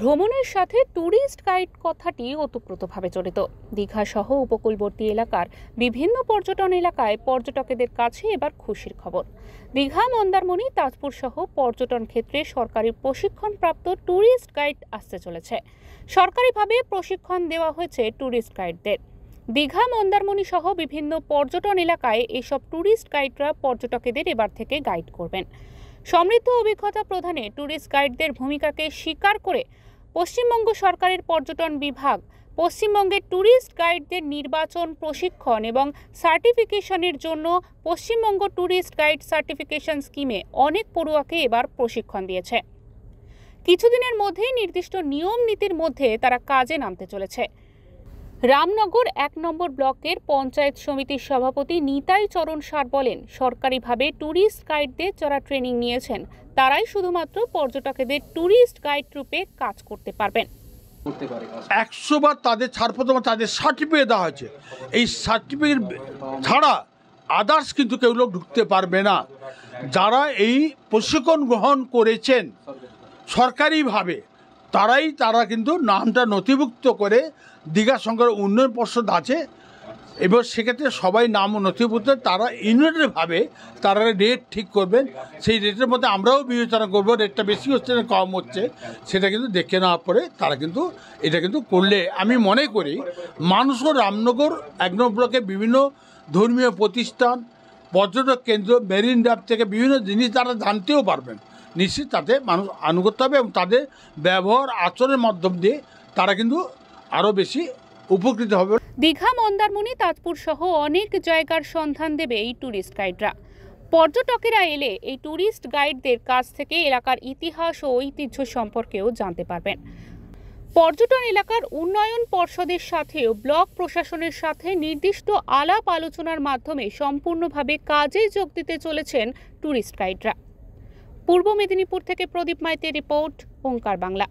ভ্রমণের সাথে tourist guide কথাটি ওতপ্রোতভাবে জড়িত দীঘা সহ উপকূলবর্তী এলাকার বিভিন্ন পর্যটন এলাকায় পর্যটকদের কাছে এবার খুশির খবর দীঘা মন্দারমণি তাজপুর সহ পর্যটন ক্ষেত্রে সরকারি প্রশিক্ষণপ্রাপ্ত ট্যুরিস্ট গাইড আসতে চলেছে সরকারিভাবে প্রশিক্ষণ দেওয়া হয়েছে ট্যুরিস্ট গাইডদের দীঘা মন্দারমণি সহ বিভিন্ন পর্যটন এলাকায় এসব ট্যুরিস্ট গাইডরা পর্যটকদের এবার থেকে গাইড করবেন সমৃদ্ধ অভিজ্ঞতা প্রদানে ট্যুরিস্ট গাইডদের ভূমিকাকে স্বীকার করে পশ্চিমবঙ্গ সরকারের পর্যটন বিভাগ পশ্চিমবঙ্গে ট্যুরিস্ট গাইডদের নির্বাচন প্রশিক্ষণ এবং সার্টিফিকেশনের জন্য পশ্চিমবঙ্গ ট্যুরিস্ট গাইড সার্টিফিকেশন স্কিমে অনেক পড়ুয়াকে এবার প্রশিক্ষণ দিয়েছে কিছুদিনের মধ্যেই নির্দিষ্ট নিয়ম নীতির মধ্যে তারা কাজে নামতে চলেছে রামনগর এক নম্বর ব্লকের পঞ্চায়েত সমিতির সভাপতি নিতাই চরণ সার বলেন সরকারিভাবে ট্যুরিস্ট গাইডদের যারা ট্রেনিং নিয়েছেন তারাই শুধুমাত্র পর্যটকদের ট্যুরিস্ট গাইড রূপে কাজ করতে পারবেন একশো বার তাদের ছাড়পত্র তাদের সার্টিফিকেট দেওয়া হয়েছে এই সার্টিফিকেট ছাড়া আদার্স কিন্তু কেউ লোক ঢুকতে পারবে না যারা এই প্রশিক্ষণ গ্রহণ করেছেন সরকারিভাবে তারাই তারা কিন্তু নামটা নথিভুক্ত করে দীঘা শঙ্কর উন্নয়ন পর্ষদ আছে এবার সেক্ষেত্রে সবাই নাম নথিভুক্ত তারা ইউনিটেডভাবে তারা রেট ঠিক করবেন সেই রেটের মধ্যে আমরাও বিবেচনা করবো রেটটা বেশি হচ্ছে না কম হচ্ছে সেটা কিন্তু দেখে নেওয়ার পরে তারা কিন্তু এটা কিন্তু করলে আমি মনে করি মানুষও রামনগর এক নম্বর ব্লকে বিভিন্ন ধর্মীয় প্রতিষ্ঠান পর্যটক কেন্দ্র মেরিন ড্রাফ থেকে বিভিন্ন জিনিস তারা জানতেও পারবেন নিশ্চিত তাতে মানুষ আনুগত্য হবে এবং তাদের ব্যবহার আচরণের মাধ্যম দিয়ে তারা কিন্তু আরও বেশি উপকৃত হবে দীঘা মন্দারমণি তাজপুর সহ অনেক জায়গার সন্ধান দেবে এই ট্যুরিস্ট গাইডরা পর্যটকেরা এলে এই ট্যুরিস্ট গাইডদের কাছ থেকে এলাকার ইতিহাস ও ঐতিহ্য সম্পর্কেও জানতে পারবেন পর্যটন এলাকার উন্নয়ন পর্ষদের সাথেও ব্লক প্রশাসনের সাথে নির্দিষ্ট আলাপ আলোচনার মাধ্যমে সম্পূর্ণভাবে কাজে যোগ দিতে চলেছেন ট্যুরিস্ট গাইডরা পূর্ব মেদিনীপুর থেকে প্রদীপ মাইতে রিপোর্ট ওঙ্কার বাংলা